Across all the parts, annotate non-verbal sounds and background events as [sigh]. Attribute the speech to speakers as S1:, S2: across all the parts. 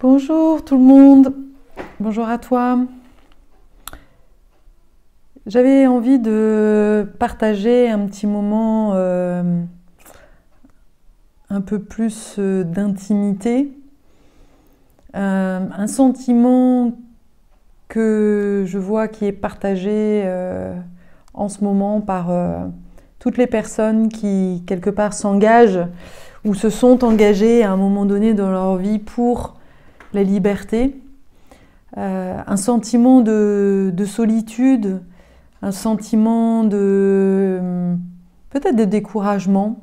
S1: Bonjour tout le monde, bonjour à toi. J'avais envie de partager un petit moment euh, un peu plus euh, d'intimité, euh, un sentiment que je vois qui est partagé en ce moment par toutes les personnes qui quelque part s'engagent ou se sont engagées à un moment donné dans leur vie pour la liberté, euh, un sentiment de, solitude, un sentiment de euh, peut-être de découragement,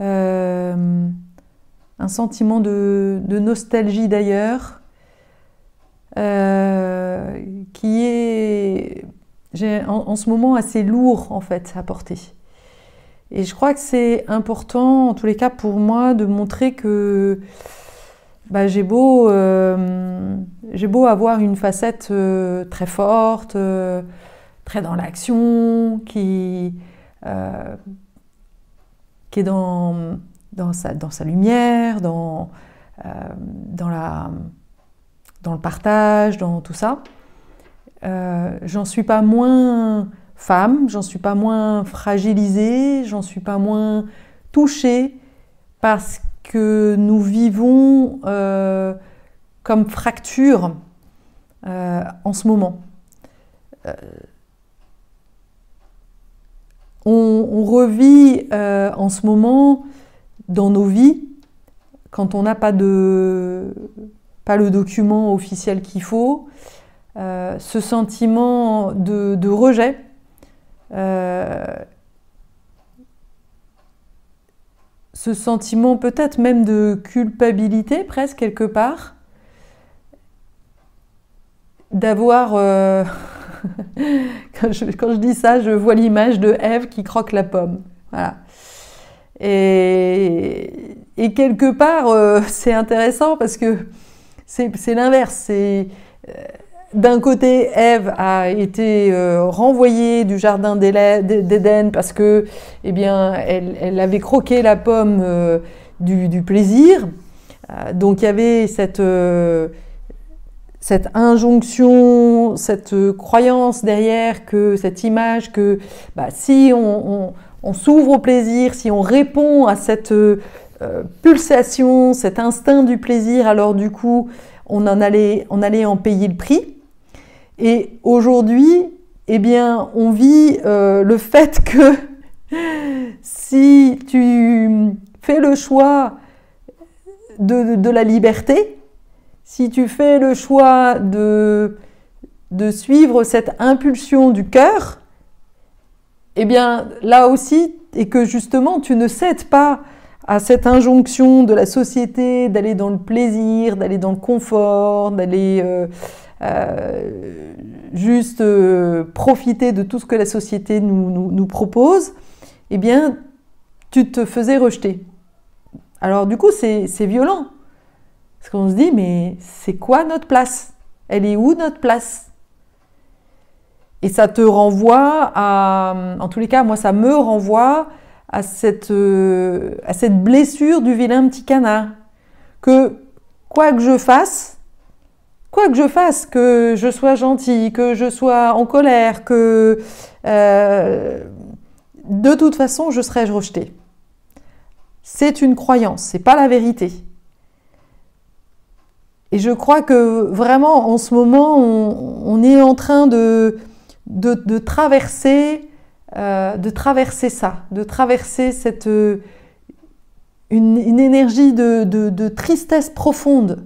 S1: euh, un sentiment de, nostalgie d'ailleurs, qui est en, en, ce moment assez lourd en fait à porter. Et je crois que c'est important, en tous les cas pour moi, de montrer que bah, j'ai beau, euh, beau avoir une facette euh, très forte, euh, très dans l'action, qui, qui est dans, dans, sa, dans sa lumière, dans, dans, la, dans le partage, dans tout ça. j'en suis pas moins femme, j'en suis pas moins fragilisée, j'en suis pas moins touchée parce que que nous vivons euh, comme fracture euh, en ce moment. Euh, on, revit en ce moment dans nos vies, quand on n'a pas, de, pas le document officiel qu'il faut, ce sentiment de rejet ce sentiment peut-être même de culpabilité presque quelque part, d'avoir... Euh, [laughs] quand, je, dis ça, je vois l'image de Ève qui croque la pomme. Voilà. Et, quelque part, euh, [laughs] c'est intéressant parce que c'est l'inverse. C'est... Euh, d'un côté, Ève a été euh, renvoyée du jardin d'Éden parce que, eh bien, elle, avait croqué la pomme euh, du, plaisir. Euh, donc il y avait cette, injonction, cette croyance derrière que cette image que bah, si on, s'ouvre au plaisir, si on répond à cette pulsation, cet instinct du plaisir, alors du coup, on on allait en payer le prix. Et aujourd'hui, eh bien, on vit euh, le fait que [laughs] si tu fais le choix de, la liberté, si tu fais le choix de, de suivre cette impulsion du cœur, eh bien, là aussi, et que justement, tu ne cèdes pas à cette injonction de la société d'aller dans le plaisir, d'aller dans le confort, d'aller euh, euh, juste euh, profiter de tout ce que la société nous, propose, eh bien, tu te faisais rejeter. Alors du coup, c'est violent. Parce qu'on se dit, mais c'est quoi notre place Elle est où notre place Et ça te renvoie à, en tous les cas, moi, ça me renvoie à cette, euh, à cette blessure du vilain petit canard. Que quoi que je fasse, quoi que je fasse, que je sois gentille, que je sois en colère, que euh, de toute façon je serai rejetée. C'est une croyance, c'est pas la vérité. Et je crois que vraiment en ce moment on, est en train de, de, traverser, euh, de traverser ça, de traverser cette euh, une, énergie de, de, tristesse profonde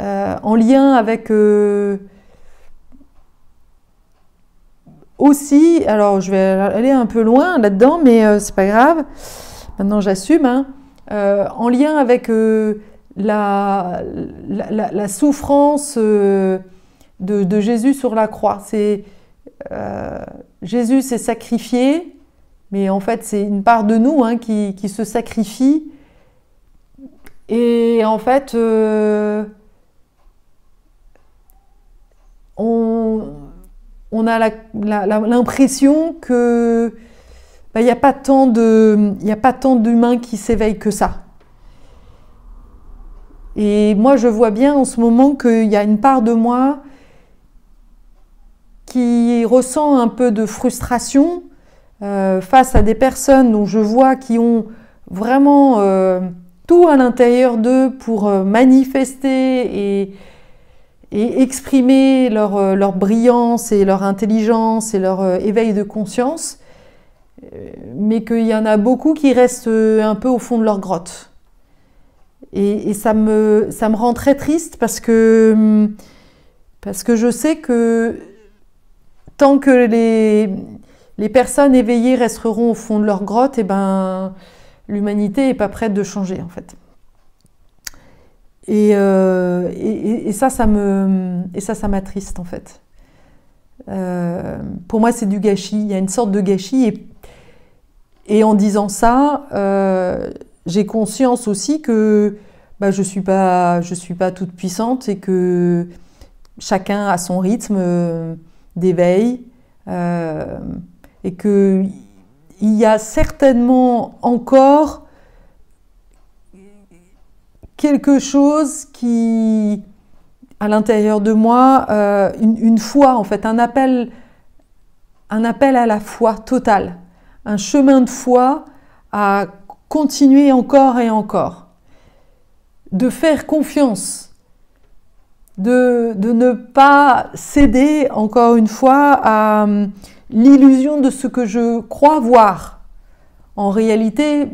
S1: euh, en lien avec euh, aussi, alors je vais aller un peu loin là-dedans, mais euh, c'est pas grave, maintenant j'assume, hein. en lien avec la, la, souffrance de, Jésus sur la croix. C'est Jésus s'est sacrifié, mais en fait c'est une part de nous hein, qui, qui, se sacrifie. Et en fait, on, a l'impression que bah, il n'y a pas tant de, il a pas tant d'humains qui s'éveillent que ça. Et moi, je vois bien en ce moment qu'il y a une part de moi qui ressent un peu de frustration euh, face à des personnes dont je vois qui ont vraiment euh, tout à l'intérieur d'eux pour euh, manifester et et exprimer leur, euh, leur, brillance et leur intelligence et leur euh, éveil de conscience, euh, mais qu'il y en a beaucoup qui restent un peu au fond de leur grotte. Et, ça, me, ça me rend très triste parce que, hum, parce que je sais que tant que les, les personnes éveillées resteront au fond de leur grotte, et eh ben, l'humanité n'est pas prête de changer en fait. Euh, et, ça, ça me, et ça, ça m'attriste en fait. Euh, pour moi, c'est du gâchis. Il y a une sorte de gâchis. Et, en disant ça, euh, j'ai conscience aussi que bah, je ne suis, pas, je suis pas toute puissante et que chacun a son rythme d'éveil. et qu'il y a certainement encore quelque chose qui, à l'intérieur de moi, euh, une, une, foi en fait, un appel, un appel à la foi totale, un chemin de foi à continuer encore et encore, de faire confiance, de, ne pas céder encore une fois à hum, l'illusion de ce que je crois voir. En réalité,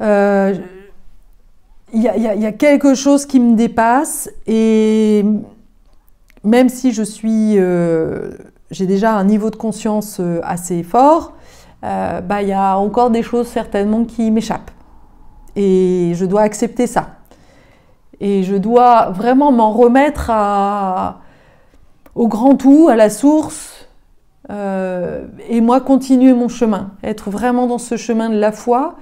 S1: euh, il y, a quelque chose qui me dépasse et même si je suis, euh, j'ai déjà un niveau de conscience euh, assez fort, euh, bah, il y a encore des choses certainement qui m'échappent et je dois accepter ça. Et je dois vraiment m'en remettre au grand tout, à la source, et moi continuer mon chemin, être vraiment dans ce chemin de la foi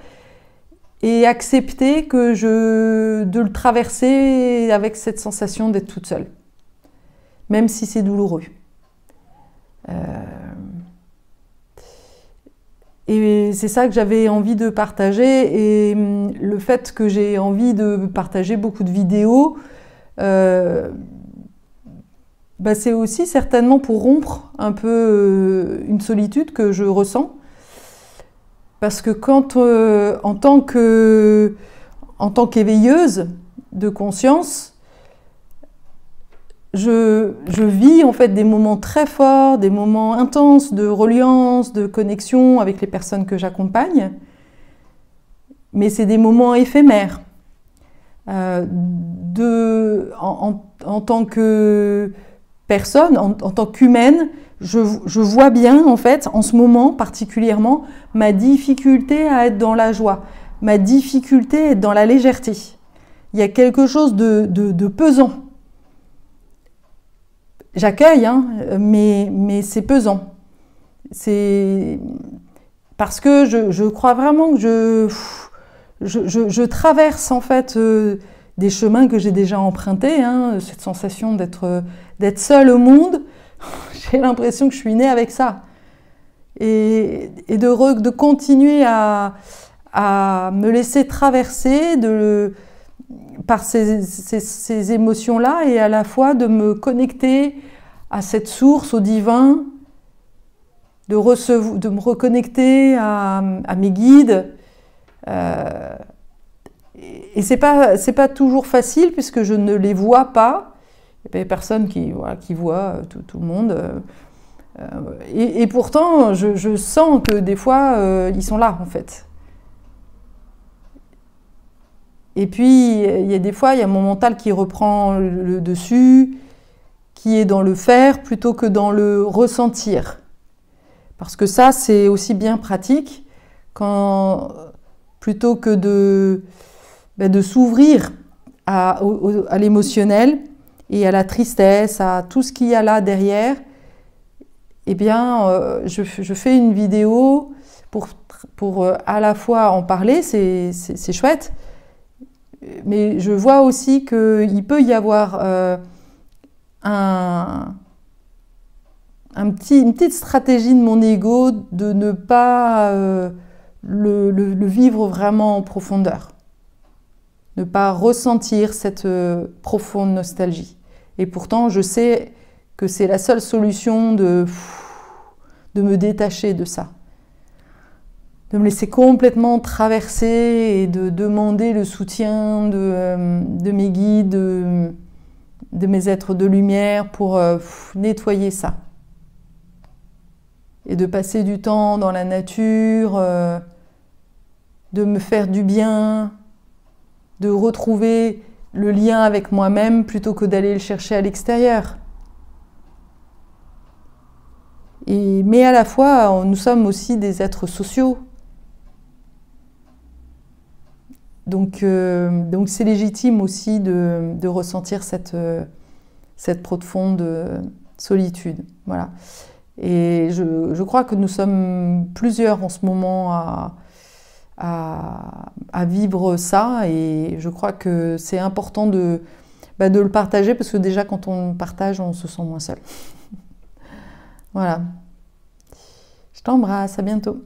S1: et accepter que je de le traverser avec cette sensation d'être toute seule, même si c'est douloureux. Euh, et c'est ça que j'avais envie de partager. Et hum, le fait que j'ai envie de partager beaucoup de vidéos, euh, bah, c'est aussi certainement pour rompre un peu euh, une solitude que je ressens parce que quand, euh, en tant que, tant qu'éveilleuse de conscience, je, vis en fait des moments très forts, des moments intenses de reliance, de connexion avec les personnes que j'accompagne, mais c'est des moments éphémères. Euh, de, en, tant que personne, en, tant qu'humaine, je, vois bien, en fait, en ce moment particulièrement, ma difficulté à être dans la joie, ma difficulté à être dans la légèreté. Il y a quelque chose de, pesant. J'accueille, hein, mais, c'est pesant. C'est parce que je, crois vraiment que je, je, traverse, en fait, euh, des chemins que j'ai déjà empruntés, hein, cette sensation d'être d'être seul au monde, [laughs] j'ai l'impression que je suis née avec ça. Et, de, continuer à, me laisser traverser de, par ces, émotions-là et à la fois de me connecter à cette source, au divin, de, de me reconnecter à, mes guides. Euh, et c'est pas c'est pas toujours facile puisque je ne les vois pas. Il n'y a personne qui, qui voit euh, tout, tout, le monde. Euh, euh, et, pourtant, je, sens que des fois, ils sont là, en fait. Et puis, il y a des fois, il y a mon mental qui reprend le, le dessus, qui est dans le faire plutôt que dans le ressentir. Parce que ça, c'est aussi bien pratique quand, plutôt que de bah, de s'ouvrir à, l'émotionnel et à la tristesse, à tout ce qu'il y a là derrière, eh bien, euh, je, fais une vidéo pour, euh, à la fois en parler, c'est chouette, mais je vois aussi qu'il peut y avoir euh, un, un petit, une petite stratégie de mon ego de ne pas le, vivre vraiment en profondeur ne pas ressentir cette euh, profonde nostalgie. Et pourtant, je sais que c'est la seule solution de, me détacher de ça, de me laisser complètement traverser et de demander le soutien de, euh, mes guides, de, mes êtres de lumière pour euh, nettoyer ça. Et de passer du temps dans la nature, de me faire du bien, de retrouver le lien avec moi-même plutôt que d'aller le chercher à l'extérieur. Et, mais à la fois, nous sommes aussi des êtres sociaux. Donc, euh, donc c'est légitime aussi de, ressentir cette, euh, cette profonde euh, solitude. Voilà. Et je, je, crois que nous sommes plusieurs en ce moment à, à, vivre ça. Et je crois que c'est important de, bah, de le partager parce que déjà quand on partage, on se sent moins seul. [laughs] voilà. Je t'embrasse, à bientôt.